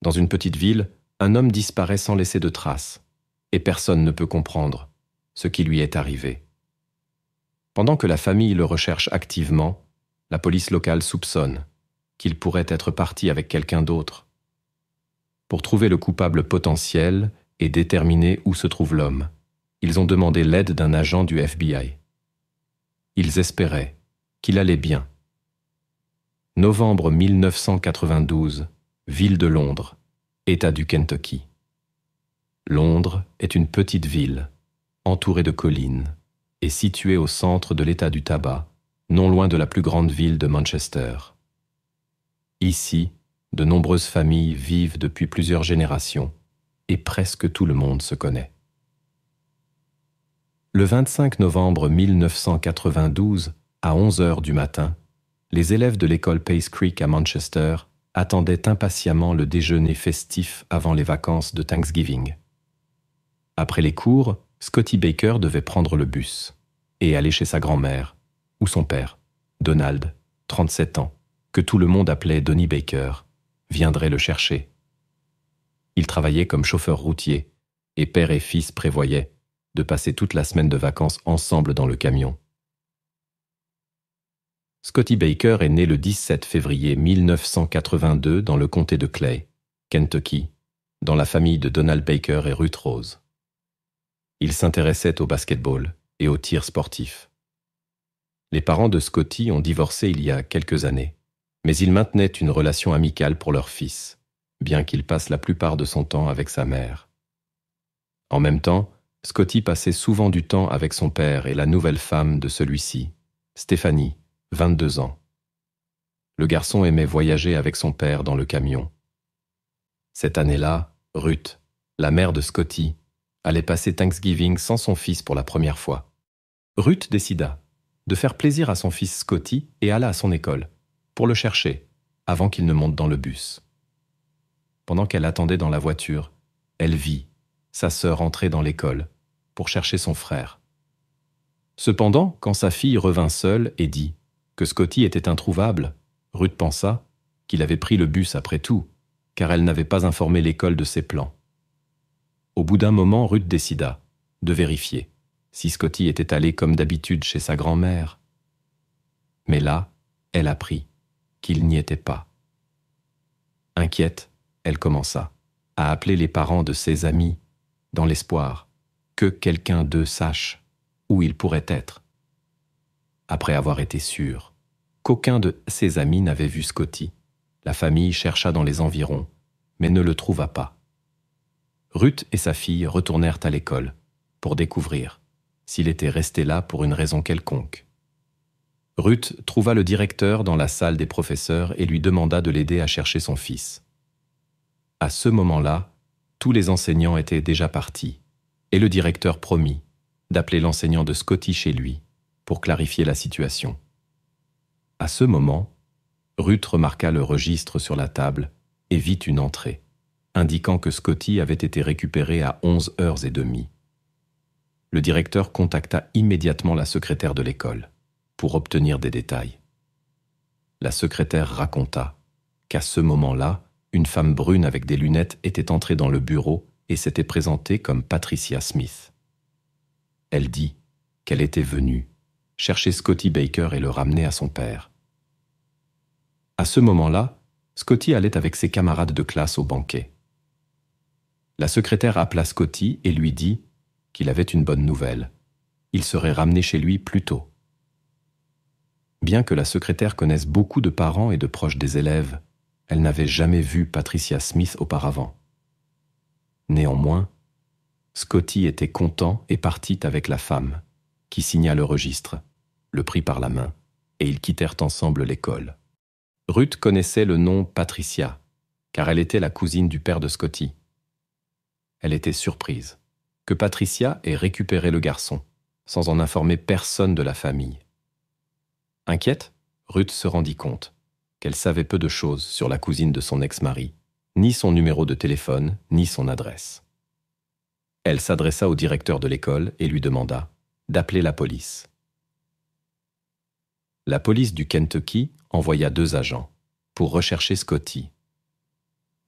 Dans une petite ville, un homme disparaît sans laisser de traces, et personne ne peut comprendre ce qui lui est arrivé. Pendant que la famille le recherche activement, la police locale soupçonne qu'il pourrait être parti avec quelqu'un d'autre. Pour trouver le coupable potentiel et déterminer où se trouve l'homme, ils ont demandé l'aide d'un agent du FBI. Ils espéraient qu'il allait bien. Novembre 1992, ville de Londres. État du Kentucky. Londres est une petite ville, entourée de collines, et située au centre de l'État du tabac, non loin de la plus grande ville de Manchester. Ici, de nombreuses familles vivent depuis plusieurs générations, et presque tout le monde se connaît. Le 25 novembre 1992, à 11 heures du matin, les élèves de l'école Pace Creek à Manchester attendait impatiemment le déjeuner festif avant les vacances de Thanksgiving. Après les cours, Scotty Baker devait prendre le bus et aller chez sa grand-mère, ou son père, Donald, 37 ans, que tout le monde appelait Donny Baker, viendrait le chercher. Il travaillait comme chauffeur routier, et père et fils prévoyaient de passer toute la semaine de vacances ensemble dans le camion. Scotty Baker est né le 17 février 1982 dans le comté de Clay, Kentucky, dans la famille de Donald Baker et Ruth Rose. Il s'intéressait au basketball et au tir sportif. Les parents de Scotty ont divorcé il y a quelques années, mais ils maintenaient une relation amicale pour leur fils, bien qu'il passe la plupart de son temps avec sa mère. En même temps, Scotty passait souvent du temps avec son père et la nouvelle femme de celui-ci, Stéphanie, 22 ans. Le garçon aimait voyager avec son père dans le camion. Cette année-là, Ruth, la mère de Scotty, allait passer Thanksgiving sans son fils pour la première fois. Ruth décida de faire plaisir à son fils Scotty et alla à son école, pour le chercher, avant qu'il ne monte dans le bus. Pendant qu'elle attendait dans la voiture, elle vit sa sœur entrer dans l'école, pour chercher son frère. Cependant, quand sa fille revint seule et dit que Scotty était introuvable, Ruth pensa qu'il avait pris le bus après tout, car elle n'avait pas informé l'école de ses plans. Au bout d'un moment, Ruth décida de vérifier si Scotty était allé comme d'habitude chez sa grand-mère. Mais là, elle apprit qu'il n'y était pas. Inquiète, elle commença à appeler les parents de ses amis dans l'espoir que quelqu'un d'eux sache où il pourrait être après avoir été sûr qu'aucun de ses amis n'avait vu Scotty. La famille chercha dans les environs, mais ne le trouva pas. Ruth et sa fille retournèrent à l'école pour découvrir s'il était resté là pour une raison quelconque. Ruth trouva le directeur dans la salle des professeurs et lui demanda de l'aider à chercher son fils. À ce moment-là, tous les enseignants étaient déjà partis, et le directeur promit d'appeler l'enseignant de Scotty chez lui pour clarifier la situation. À ce moment, Ruth remarqua le registre sur la table et vit une entrée, indiquant que Scotty avait été récupéré à 11 heures et demie. Le directeur contacta immédiatement la secrétaire de l'école pour obtenir des détails. La secrétaire raconta qu'à ce moment-là, une femme brune avec des lunettes était entrée dans le bureau et s'était présentée comme Patricia Smith. Elle dit qu'elle était venue chercher Scotty Baker et le ramener à son père. À ce moment-là, Scotty allait avec ses camarades de classe au banquet. La secrétaire appela Scotty et lui dit qu'il avait une bonne nouvelle. Il serait ramené chez lui plus tôt. Bien que la secrétaire connaisse beaucoup de parents et de proches des élèves, elle n'avait jamais vu Patricia Smith auparavant. Néanmoins, Scotty était content et partit avec la femme, qui signa le registre le prit par la main, et ils quittèrent ensemble l'école. Ruth connaissait le nom Patricia, car elle était la cousine du père de Scotty. Elle était surprise que Patricia ait récupéré le garçon, sans en informer personne de la famille. Inquiète, Ruth se rendit compte qu'elle savait peu de choses sur la cousine de son ex-mari, ni son numéro de téléphone, ni son adresse. Elle s'adressa au directeur de l'école et lui demanda d'appeler la police la police du Kentucky envoya deux agents pour rechercher Scotty.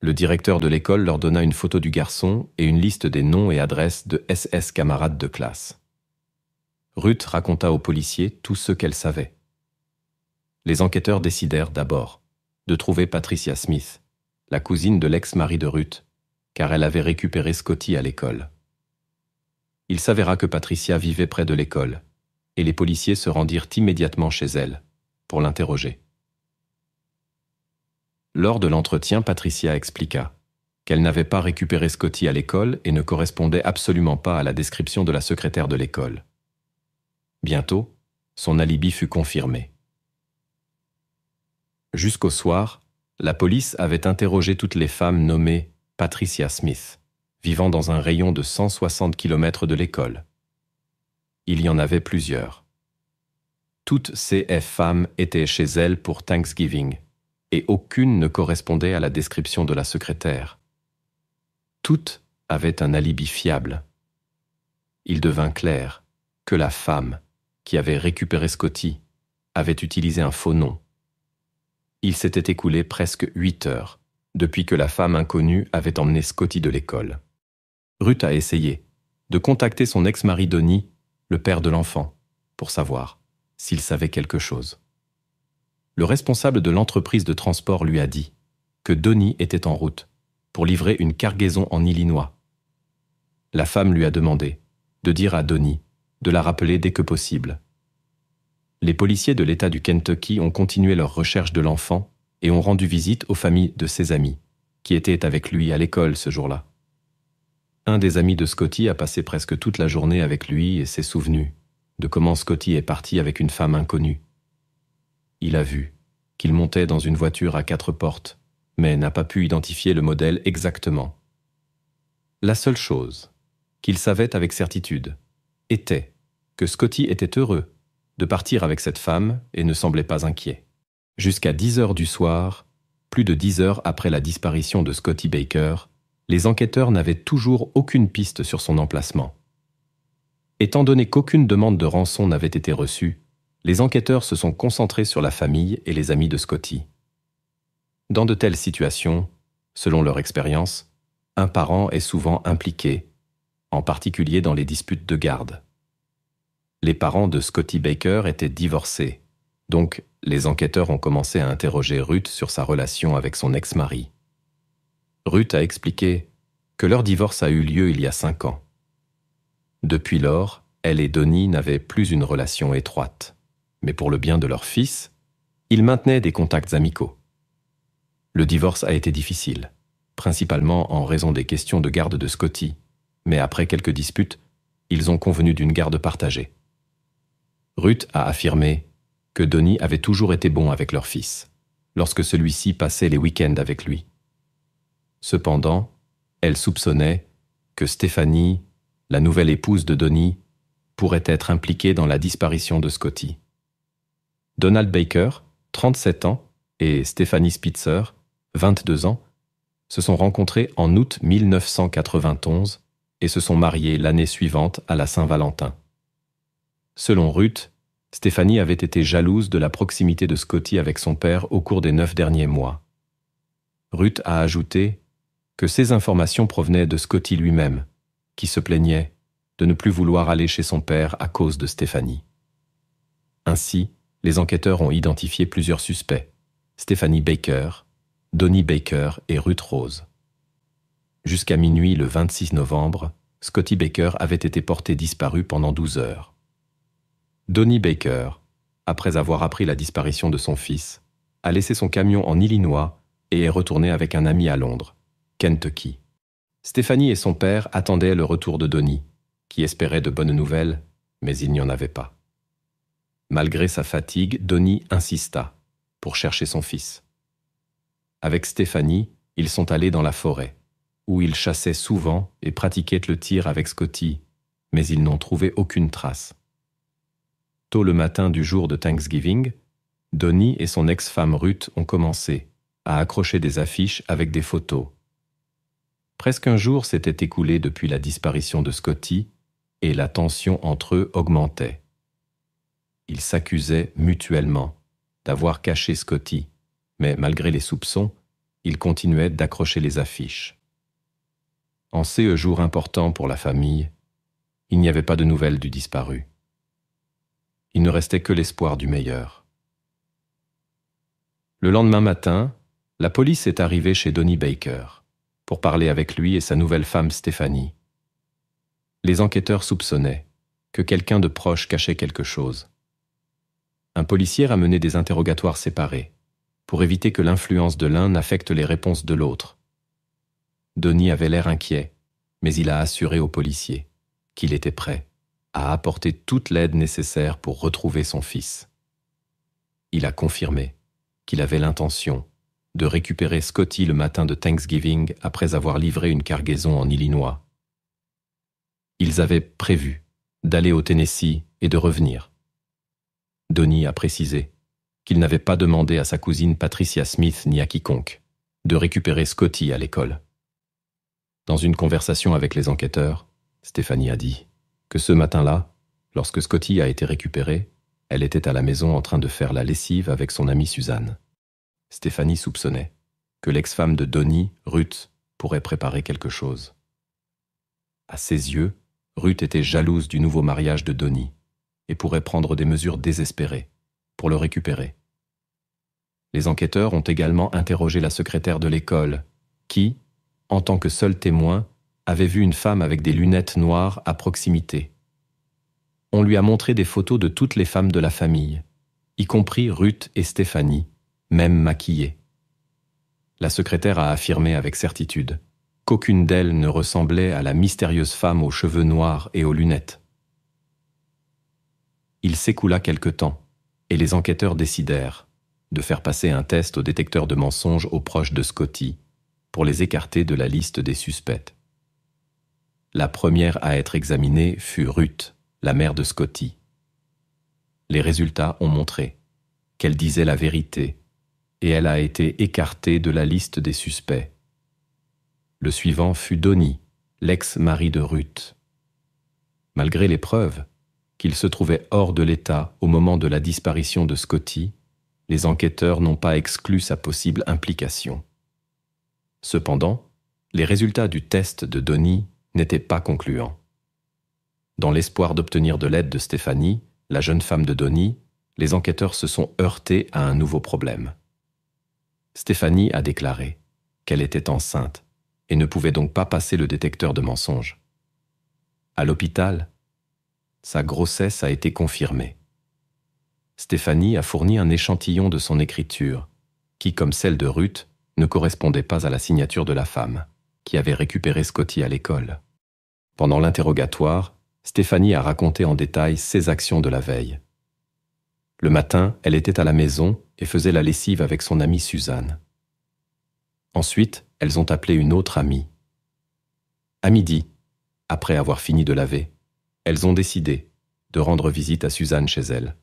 Le directeur de l'école leur donna une photo du garçon et une liste des noms et adresses de SS camarades de classe. Ruth raconta aux policiers tout ce qu'elle savait. Les enquêteurs décidèrent d'abord de trouver Patricia Smith, la cousine de l'ex-mari de Ruth, car elle avait récupéré Scotty à l'école. Il s'avéra que Patricia vivait près de l'école et les policiers se rendirent immédiatement chez elle, pour l'interroger. Lors de l'entretien, Patricia expliqua qu'elle n'avait pas récupéré Scotty à l'école et ne correspondait absolument pas à la description de la secrétaire de l'école. Bientôt, son alibi fut confirmé. Jusqu'au soir, la police avait interrogé toutes les femmes nommées Patricia Smith, vivant dans un rayon de 160 km de l'école. Il y en avait plusieurs. Toutes ces femmes étaient chez elles pour Thanksgiving, et aucune ne correspondait à la description de la secrétaire. Toutes avaient un alibi fiable. Il devint clair que la femme, qui avait récupéré Scotty, avait utilisé un faux nom. Il s'était écoulé presque huit heures, depuis que la femme inconnue avait emmené Scotty de l'école. Ruth a essayé de contacter son ex-mari Donny le père de l'enfant, pour savoir s'il savait quelque chose. Le responsable de l'entreprise de transport lui a dit que Donnie était en route pour livrer une cargaison en Illinois. La femme lui a demandé de dire à Donnie de la rappeler dès que possible. Les policiers de l'État du Kentucky ont continué leur recherche de l'enfant et ont rendu visite aux familles de ses amis, qui étaient avec lui à l'école ce jour-là. Un des amis de Scotty a passé presque toute la journée avec lui et s'est souvenu de comment Scotty est parti avec une femme inconnue. Il a vu qu'il montait dans une voiture à quatre portes, mais n'a pas pu identifier le modèle exactement. La seule chose qu'il savait avec certitude était que Scotty était heureux de partir avec cette femme et ne semblait pas inquiet. Jusqu'à 10 heures du soir, plus de 10 heures après la disparition de Scotty Baker, les enquêteurs n'avaient toujours aucune piste sur son emplacement. Étant donné qu'aucune demande de rançon n'avait été reçue, les enquêteurs se sont concentrés sur la famille et les amis de Scotty. Dans de telles situations, selon leur expérience, un parent est souvent impliqué, en particulier dans les disputes de garde. Les parents de Scotty Baker étaient divorcés, donc les enquêteurs ont commencé à interroger Ruth sur sa relation avec son ex-mari. Ruth a expliqué que leur divorce a eu lieu il y a cinq ans. Depuis lors, elle et Donnie n'avaient plus une relation étroite. Mais pour le bien de leur fils, ils maintenaient des contacts amicaux. Le divorce a été difficile, principalement en raison des questions de garde de Scotty, mais après quelques disputes, ils ont convenu d'une garde partagée. Ruth a affirmé que Donnie avait toujours été bon avec leur fils, lorsque celui-ci passait les week-ends avec lui. Cependant, elle soupçonnait que Stéphanie, la nouvelle épouse de Donnie, pourrait être impliquée dans la disparition de Scotty. Donald Baker, 37 ans, et Stéphanie Spitzer, 22 ans, se sont rencontrés en août 1991 et se sont mariés l'année suivante à la Saint-Valentin. Selon Ruth, Stéphanie avait été jalouse de la proximité de Scotty avec son père au cours des neuf derniers mois. Ruth a ajouté que ces informations provenaient de Scotty lui-même, qui se plaignait de ne plus vouloir aller chez son père à cause de Stéphanie. Ainsi, les enquêteurs ont identifié plusieurs suspects, Stéphanie Baker, Donnie Baker et Ruth Rose. Jusqu'à minuit le 26 novembre, Scotty Baker avait été porté disparu pendant 12 heures. Donnie Baker, après avoir appris la disparition de son fils, a laissé son camion en Illinois et est retourné avec un ami à Londres, Kentucky. Stéphanie et son père attendaient le retour de Donnie, qui espérait de bonnes nouvelles, mais il n'y en avait pas. Malgré sa fatigue, Donnie insista pour chercher son fils. Avec Stéphanie, ils sont allés dans la forêt, où ils chassaient souvent et pratiquaient le tir avec Scotty, mais ils n'ont trouvé aucune trace. Tôt le matin du jour de Thanksgiving, Donnie et son ex-femme Ruth ont commencé à accrocher des affiches avec des photos Presque un jour s'était écoulé depuis la disparition de Scotty, et la tension entre eux augmentait. Ils s'accusaient mutuellement d'avoir caché Scotty, mais malgré les soupçons, ils continuaient d'accrocher les affiches. En ces jours important pour la famille, il n'y avait pas de nouvelles du disparu. Il ne restait que l'espoir du meilleur. Le lendemain matin, la police est arrivée chez Donny Baker pour parler avec lui et sa nouvelle femme Stéphanie. Les enquêteurs soupçonnaient que quelqu'un de proche cachait quelque chose. Un policier a mené des interrogatoires séparés, pour éviter que l'influence de l'un n'affecte les réponses de l'autre. Denis avait l'air inquiet, mais il a assuré au policier qu'il était prêt à apporter toute l'aide nécessaire pour retrouver son fils. Il a confirmé qu'il avait l'intention de récupérer Scotty le matin de Thanksgiving après avoir livré une cargaison en Illinois. Ils avaient prévu d'aller au Tennessee et de revenir. Donnie a précisé qu'il n'avait pas demandé à sa cousine Patricia Smith ni à quiconque de récupérer Scotty à l'école. Dans une conversation avec les enquêteurs, Stéphanie a dit que ce matin-là, lorsque Scotty a été récupéré, elle était à la maison en train de faire la lessive avec son amie Suzanne. Stéphanie soupçonnait que l'ex-femme de Donny, Ruth, pourrait préparer quelque chose. À ses yeux, Ruth était jalouse du nouveau mariage de Donny et pourrait prendre des mesures désespérées pour le récupérer. Les enquêteurs ont également interrogé la secrétaire de l'école, qui, en tant que seul témoin, avait vu une femme avec des lunettes noires à proximité. On lui a montré des photos de toutes les femmes de la famille, y compris Ruth et Stéphanie, même maquillée. La secrétaire a affirmé avec certitude qu'aucune d'elles ne ressemblait à la mystérieuse femme aux cheveux noirs et aux lunettes. Il s'écoula quelque temps, et les enquêteurs décidèrent de faire passer un test au détecteur de mensonges aux proches de Scotty, pour les écarter de la liste des suspects. La première à être examinée fut Ruth, la mère de Scotty. Les résultats ont montré qu'elle disait la vérité et elle a été écartée de la liste des suspects. Le suivant fut Donny, l'ex-mari de Ruth. Malgré les preuves qu'il se trouvait hors de l'État au moment de la disparition de Scotty, les enquêteurs n'ont pas exclu sa possible implication. Cependant, les résultats du test de Donny n'étaient pas concluants. Dans l'espoir d'obtenir de l'aide de Stéphanie, la jeune femme de Donny, les enquêteurs se sont heurtés à un nouveau problème. Stéphanie a déclaré qu'elle était enceinte et ne pouvait donc pas passer le détecteur de mensonges. À l'hôpital, sa grossesse a été confirmée. Stéphanie a fourni un échantillon de son écriture, qui, comme celle de Ruth, ne correspondait pas à la signature de la femme, qui avait récupéré Scotty à l'école. Pendant l'interrogatoire, Stéphanie a raconté en détail ses actions de la veille, le matin, elle était à la maison et faisait la lessive avec son amie Suzanne. Ensuite, elles ont appelé une autre amie. À midi, après avoir fini de laver, elles ont décidé de rendre visite à Suzanne chez elle.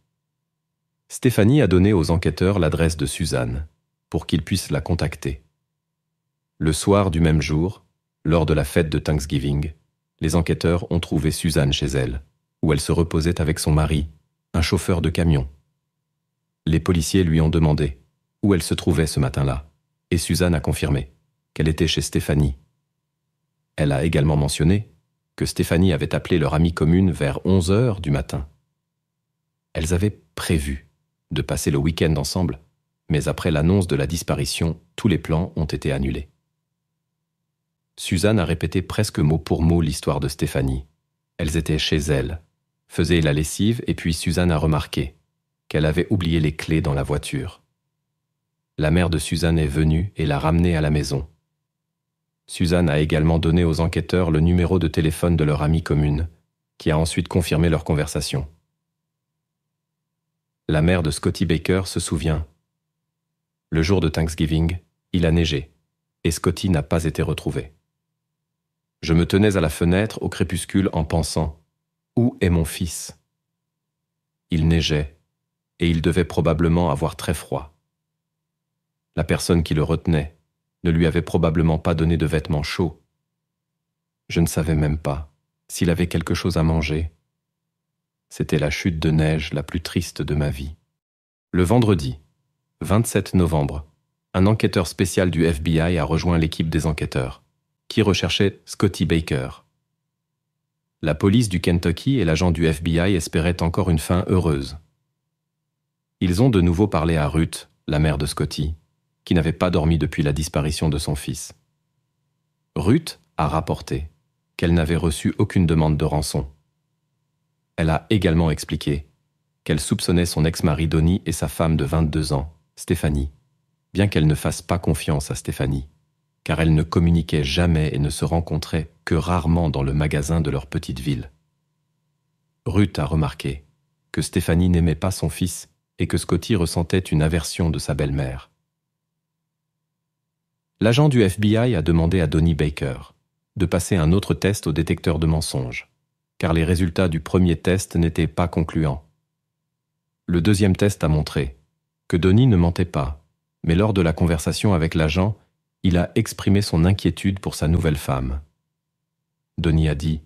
Stéphanie a donné aux enquêteurs l'adresse de Suzanne pour qu'ils puissent la contacter. Le soir du même jour, lors de la fête de Thanksgiving, les enquêteurs ont trouvé Suzanne chez elle, où elle se reposait avec son mari, un chauffeur de camion. Les policiers lui ont demandé où elle se trouvait ce matin-là, et Suzanne a confirmé qu'elle était chez Stéphanie. Elle a également mentionné que Stéphanie avait appelé leur amie commune vers 11 h du matin. Elles avaient prévu de passer le week-end ensemble, mais après l'annonce de la disparition, tous les plans ont été annulés. Suzanne a répété presque mot pour mot l'histoire de Stéphanie. Elles étaient chez elle, faisaient la lessive et puis Suzanne a remarqué qu'elle avait oublié les clés dans la voiture. La mère de Suzanne est venue et l'a ramenée à la maison. Suzanne a également donné aux enquêteurs le numéro de téléphone de leur amie commune, qui a ensuite confirmé leur conversation. La mère de Scotty Baker se souvient. Le jour de Thanksgiving, il a neigé, et Scotty n'a pas été retrouvé. Je me tenais à la fenêtre au crépuscule en pensant ⁇ Où est mon fils ?⁇ Il neigeait, et il devait probablement avoir très froid. La personne qui le retenait ne lui avait probablement pas donné de vêtements chauds. Je ne savais même pas s'il avait quelque chose à manger. C'était la chute de neige la plus triste de ma vie. Le vendredi, 27 novembre, un enquêteur spécial du FBI a rejoint l'équipe des enquêteurs, qui recherchait Scotty Baker. La police du Kentucky et l'agent du FBI espéraient encore une fin heureuse ils ont de nouveau parlé à Ruth, la mère de Scotty, qui n'avait pas dormi depuis la disparition de son fils. Ruth a rapporté qu'elle n'avait reçu aucune demande de rançon. Elle a également expliqué qu'elle soupçonnait son ex-mari Donnie et sa femme de 22 ans, Stéphanie, bien qu'elle ne fasse pas confiance à Stéphanie, car elle ne communiquait jamais et ne se rencontrait que rarement dans le magasin de leur petite ville. Ruth a remarqué que Stéphanie n'aimait pas son fils et que Scotty ressentait une aversion de sa belle-mère. L'agent du FBI a demandé à Donnie Baker de passer un autre test au détecteur de mensonges, car les résultats du premier test n'étaient pas concluants. Le deuxième test a montré que Donnie ne mentait pas, mais lors de la conversation avec l'agent, il a exprimé son inquiétude pour sa nouvelle femme. Donnie a dit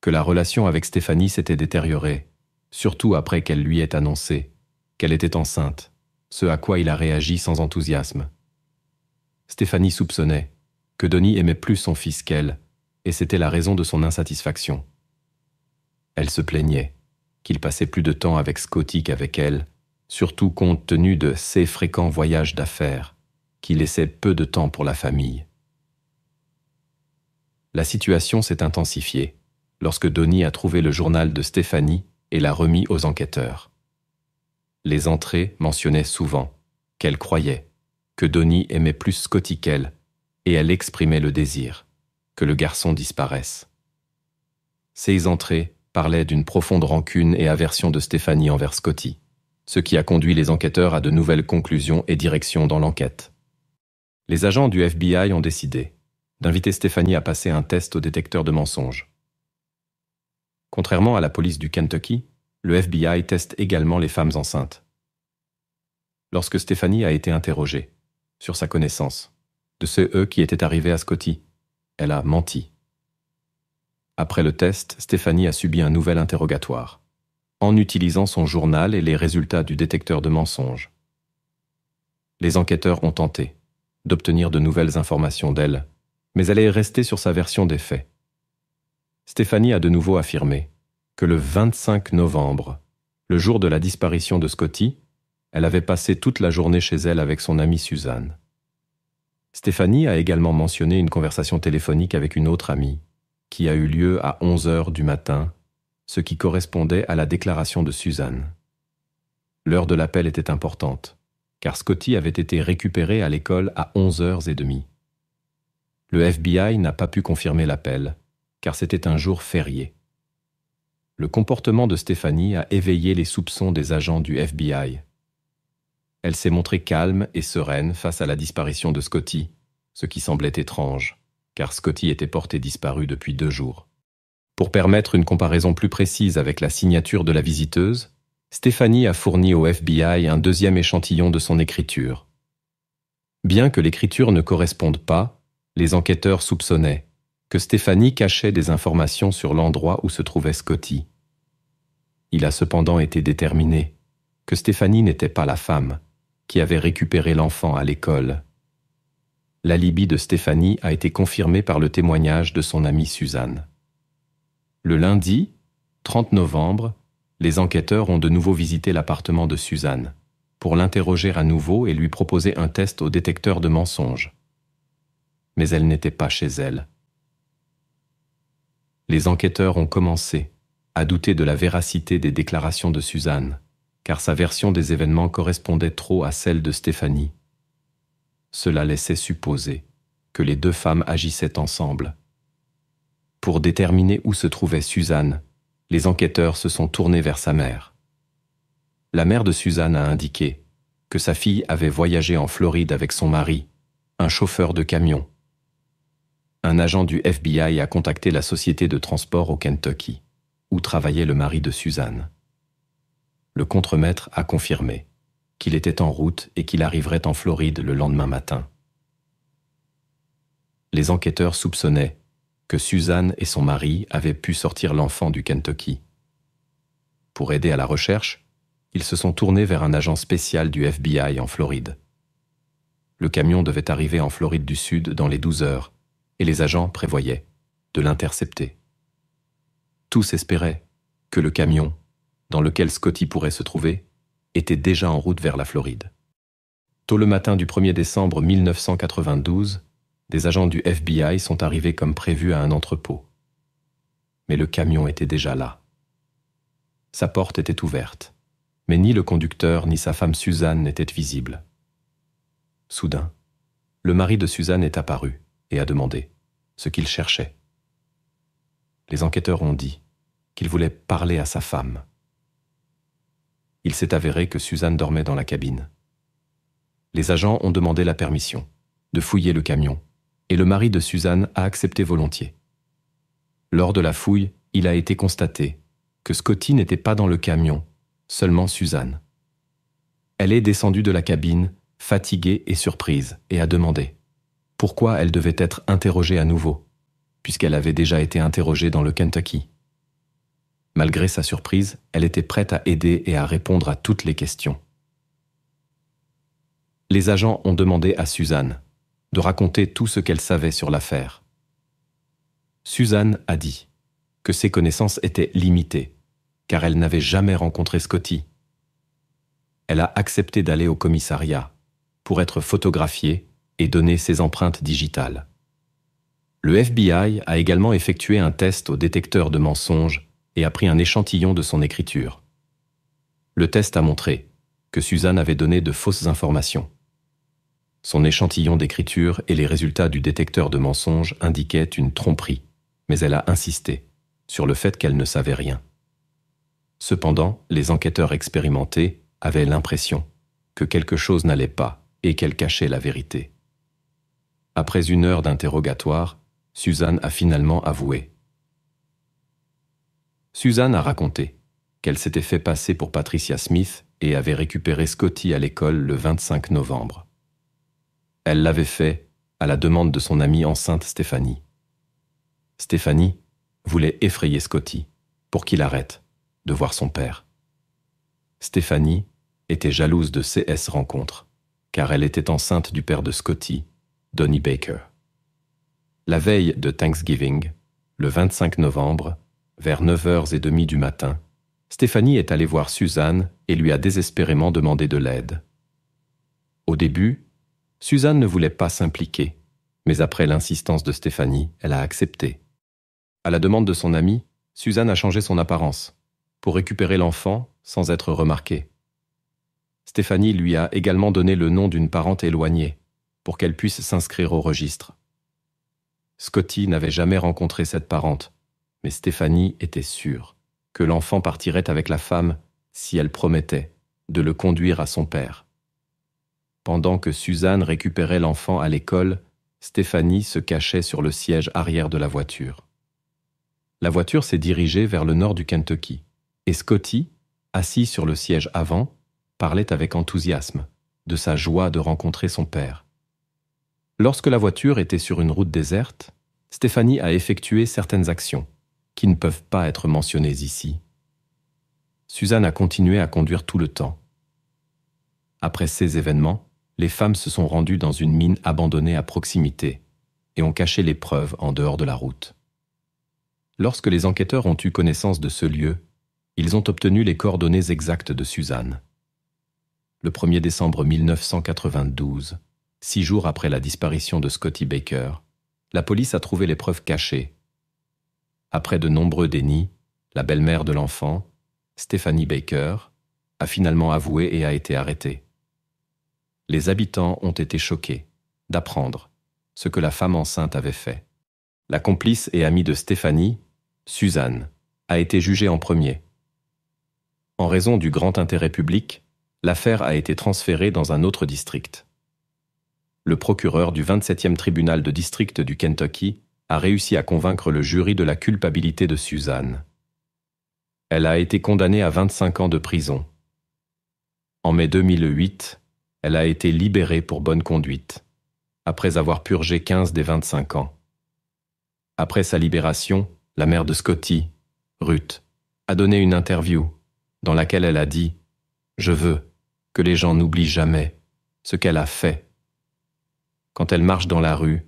que la relation avec Stéphanie s'était détériorée, surtout après qu'elle lui ait annoncé qu'elle était enceinte, ce à quoi il a réagi sans enthousiasme. Stéphanie soupçonnait que Donnie aimait plus son fils qu'elle, et c'était la raison de son insatisfaction. Elle se plaignait qu'il passait plus de temps avec Scotty qu'avec elle, surtout compte tenu de ses fréquents voyages d'affaires, qui laissaient peu de temps pour la famille. La situation s'est intensifiée lorsque Donny a trouvé le journal de Stéphanie et l'a remis aux enquêteurs les entrées mentionnaient souvent qu'elle croyait que Donnie aimait plus Scotty qu'elle, et elle exprimait le désir que le garçon disparaisse. Ces entrées parlaient d'une profonde rancune et aversion de Stéphanie envers Scotty, ce qui a conduit les enquêteurs à de nouvelles conclusions et directions dans l'enquête. Les agents du FBI ont décidé d'inviter Stéphanie à passer un test au détecteur de mensonges. Contrairement à la police du Kentucky, le FBI teste également les femmes enceintes. Lorsque Stéphanie a été interrogée sur sa connaissance de ceux e qui étaient arrivés à Scotty, elle a menti. Après le test, Stéphanie a subi un nouvel interrogatoire, en utilisant son journal et les résultats du détecteur de mensonges. Les enquêteurs ont tenté d'obtenir de nouvelles informations d'elle, mais elle est restée sur sa version des faits. Stéphanie a de nouveau affirmé que le 25 novembre, le jour de la disparition de Scotty, elle avait passé toute la journée chez elle avec son amie Suzanne. Stéphanie a également mentionné une conversation téléphonique avec une autre amie, qui a eu lieu à 11 heures du matin, ce qui correspondait à la déclaration de Suzanne. L'heure de l'appel était importante, car Scotty avait été récupéré à l'école à 11h30. Le FBI n'a pas pu confirmer l'appel, car c'était un jour férié le comportement de Stéphanie a éveillé les soupçons des agents du FBI. Elle s'est montrée calme et sereine face à la disparition de Scotty, ce qui semblait étrange, car Scotty était porté disparu depuis deux jours. Pour permettre une comparaison plus précise avec la signature de la visiteuse, Stéphanie a fourni au FBI un deuxième échantillon de son écriture. Bien que l'écriture ne corresponde pas, les enquêteurs soupçonnaient, que Stéphanie cachait des informations sur l'endroit où se trouvait Scotty. Il a cependant été déterminé que Stéphanie n'était pas la femme qui avait récupéré l'enfant à l'école. L'alibi de Stéphanie a été confirmé par le témoignage de son amie Suzanne. Le lundi, 30 novembre, les enquêteurs ont de nouveau visité l'appartement de Suzanne pour l'interroger à nouveau et lui proposer un test au détecteur de mensonges. Mais elle n'était pas chez elle les enquêteurs ont commencé à douter de la véracité des déclarations de Suzanne, car sa version des événements correspondait trop à celle de Stéphanie. Cela laissait supposer que les deux femmes agissaient ensemble. Pour déterminer où se trouvait Suzanne, les enquêteurs se sont tournés vers sa mère. La mère de Suzanne a indiqué que sa fille avait voyagé en Floride avec son mari, un chauffeur de camion, un agent du FBI a contacté la société de transport au Kentucky, où travaillait le mari de Suzanne. Le contremaître a confirmé qu'il était en route et qu'il arriverait en Floride le lendemain matin. Les enquêteurs soupçonnaient que Suzanne et son mari avaient pu sortir l'enfant du Kentucky. Pour aider à la recherche, ils se sont tournés vers un agent spécial du FBI en Floride. Le camion devait arriver en Floride du Sud dans les 12 heures et les agents prévoyaient de l'intercepter. Tous espéraient que le camion, dans lequel Scotty pourrait se trouver, était déjà en route vers la Floride. Tôt le matin du 1er décembre 1992, des agents du FBI sont arrivés comme prévu à un entrepôt. Mais le camion était déjà là. Sa porte était ouverte, mais ni le conducteur ni sa femme Suzanne n'étaient visibles. Soudain, le mari de Suzanne est apparu et a demandé ce qu'il cherchait. Les enquêteurs ont dit qu'il voulait parler à sa femme. Il s'est avéré que Suzanne dormait dans la cabine. Les agents ont demandé la permission de fouiller le camion, et le mari de Suzanne a accepté volontiers. Lors de la fouille, il a été constaté que Scotty n'était pas dans le camion, seulement Suzanne. Elle est descendue de la cabine, fatiguée et surprise, et a demandé pourquoi elle devait être interrogée à nouveau, puisqu'elle avait déjà été interrogée dans le Kentucky. Malgré sa surprise, elle était prête à aider et à répondre à toutes les questions. Les agents ont demandé à Suzanne de raconter tout ce qu'elle savait sur l'affaire. Suzanne a dit que ses connaissances étaient limitées, car elle n'avait jamais rencontré Scotty. Elle a accepté d'aller au commissariat pour être photographiée et donner ses empreintes digitales. Le FBI a également effectué un test au détecteur de mensonges et a pris un échantillon de son écriture. Le test a montré que Suzanne avait donné de fausses informations. Son échantillon d'écriture et les résultats du détecteur de mensonges indiquaient une tromperie, mais elle a insisté sur le fait qu'elle ne savait rien. Cependant, les enquêteurs expérimentés avaient l'impression que quelque chose n'allait pas et qu'elle cachait la vérité. Après une heure d'interrogatoire, Suzanne a finalement avoué. Suzanne a raconté qu'elle s'était fait passer pour Patricia Smith et avait récupéré Scotty à l'école le 25 novembre. Elle l'avait fait à la demande de son amie enceinte Stéphanie. Stéphanie voulait effrayer Scotty pour qu'il arrête de voir son père. Stéphanie était jalouse de CS rencontres, car elle était enceinte du père de Scotty Donnie Baker. La veille de Thanksgiving, le 25 novembre, vers 9h30 du matin, Stéphanie est allée voir Suzanne et lui a désespérément demandé de l'aide. Au début, Suzanne ne voulait pas s'impliquer, mais après l'insistance de Stéphanie, elle a accepté. À la demande de son amie, Suzanne a changé son apparence pour récupérer l'enfant sans être remarquée. Stéphanie lui a également donné le nom d'une parente éloignée, pour qu'elle puisse s'inscrire au registre. Scotty n'avait jamais rencontré cette parente, mais Stéphanie était sûre que l'enfant partirait avec la femme si elle promettait de le conduire à son père. Pendant que Suzanne récupérait l'enfant à l'école, Stéphanie se cachait sur le siège arrière de la voiture. La voiture s'est dirigée vers le nord du Kentucky, et Scotty, assis sur le siège avant, parlait avec enthousiasme de sa joie de rencontrer son père. Lorsque la voiture était sur une route déserte, Stéphanie a effectué certaines actions, qui ne peuvent pas être mentionnées ici. Suzanne a continué à conduire tout le temps. Après ces événements, les femmes se sont rendues dans une mine abandonnée à proximité et ont caché les preuves en dehors de la route. Lorsque les enquêteurs ont eu connaissance de ce lieu, ils ont obtenu les coordonnées exactes de Suzanne. Le 1er décembre 1992, six jours après la disparition de Scotty Baker, la police a trouvé les preuves cachées. Après de nombreux dénis, la belle-mère de l'enfant, Stephanie Baker, a finalement avoué et a été arrêtée. Les habitants ont été choqués d'apprendre ce que la femme enceinte avait fait. La complice et amie de Stéphanie, Suzanne, a été jugée en premier. En raison du grand intérêt public, l'affaire a été transférée dans un autre district le procureur du 27e tribunal de district du Kentucky a réussi à convaincre le jury de la culpabilité de Suzanne. Elle a été condamnée à 25 ans de prison. En mai 2008, elle a été libérée pour bonne conduite, après avoir purgé 15 des 25 ans. Après sa libération, la mère de Scotty, Ruth, a donné une interview dans laquelle elle a dit ⁇ Je veux que les gens n'oublient jamais ce qu'elle a fait quand elle marche dans la rue,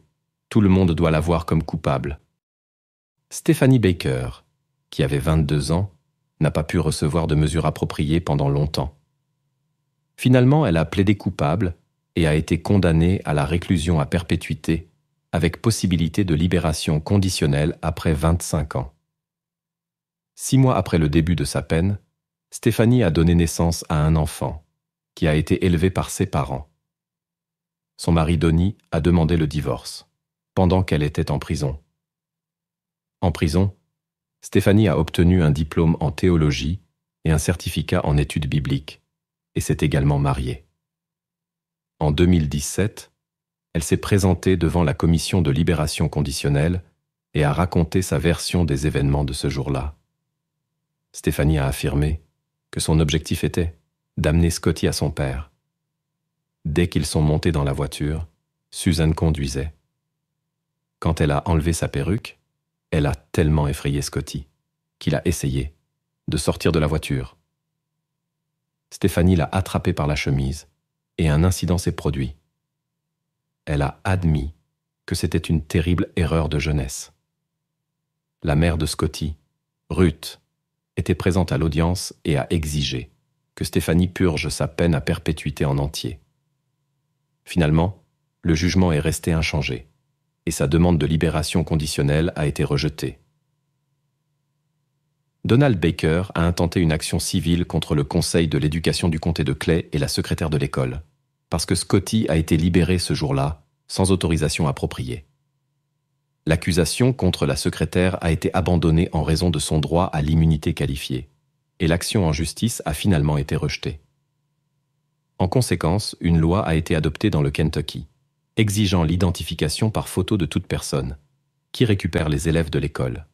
tout le monde doit la voir comme coupable. Stéphanie Baker, qui avait 22 ans, n'a pas pu recevoir de mesures appropriées pendant longtemps. Finalement, elle a plaidé coupable et a été condamnée à la réclusion à perpétuité, avec possibilité de libération conditionnelle après 25 ans. Six mois après le début de sa peine, Stéphanie a donné naissance à un enfant, qui a été élevé par ses parents son mari Donny a demandé le divorce, pendant qu'elle était en prison. En prison, Stéphanie a obtenu un diplôme en théologie et un certificat en études bibliques, et s'est également mariée. En 2017, elle s'est présentée devant la commission de libération conditionnelle et a raconté sa version des événements de ce jour-là. Stéphanie a affirmé que son objectif était d'amener Scotty à son père, Dès qu'ils sont montés dans la voiture, Suzanne conduisait. Quand elle a enlevé sa perruque, elle a tellement effrayé Scotty qu'il a essayé de sortir de la voiture. Stéphanie l'a attrapé par la chemise et un incident s'est produit. Elle a admis que c'était une terrible erreur de jeunesse. La mère de Scotty, Ruth, était présente à l'audience et a exigé que Stéphanie purge sa peine à perpétuité en entier. Finalement, le jugement est resté inchangé, et sa demande de libération conditionnelle a été rejetée. Donald Baker a intenté une action civile contre le conseil de l'éducation du comté de Clay et la secrétaire de l'école, parce que Scotty a été libéré ce jour-là, sans autorisation appropriée. L'accusation contre la secrétaire a été abandonnée en raison de son droit à l'immunité qualifiée, et l'action en justice a finalement été rejetée. En conséquence, une loi a été adoptée dans le Kentucky, exigeant l'identification par photo de toute personne qui récupère les élèves de l'école.